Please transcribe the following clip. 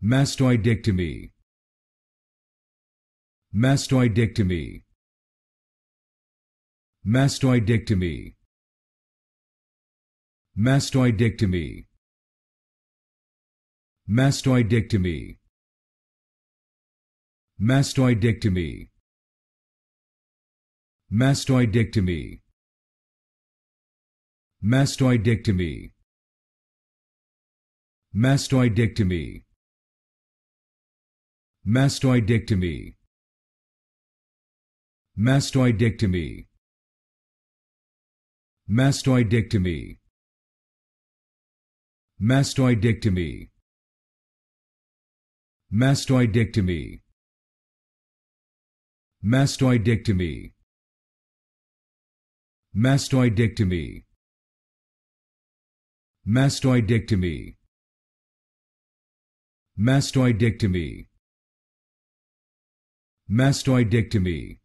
mastoidectomy mastoidectomy mastoidectomy mastoidectomy mastoidectomy mastoidectomy mastoidectomy mastoidectomy mastoidectomy Mastoidectomy. Mastoidectomy. Mastoidectomy. Mastoidectomy. Mastoidectomy. Mastoidectomy. Mastoidectomy. Mastoidectomy. Mastoidectomy. Mastoidectomy